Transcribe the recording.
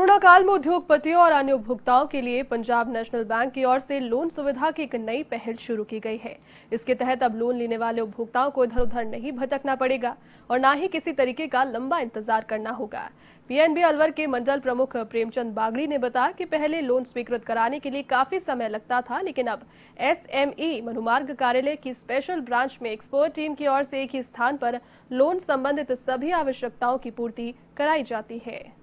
corona काल में उद्योगपतियों और अन्य उपभोक्ताओं के लिए पंजाब नेशनल बैंक की ओर से लोन सुविधा की एक नई पहल शुरू की गई है इसके तहत अब लोन लेने वाले उपभोक्ताओं को इधर उधर नहीं भटकना पड़ेगा और ना ही किसी तरीके का लंबा इंतजार करना होगा पीएनबी अलवर के मंडल प्रमुख प्रेमचंद बागड़ी ने बताया कि पहले लोन स्वीकृत कराने के लिए काफी समय लगता था लेकिन अब एसएमई मनुमार्ग कार्यालय की स्पेशल ब्रांच में एक्सपर्ट टीम की ओर से एक ही स्थान पर लोन संबंधित सभी आवश्यकताओं की पूर्ति कराई जाती है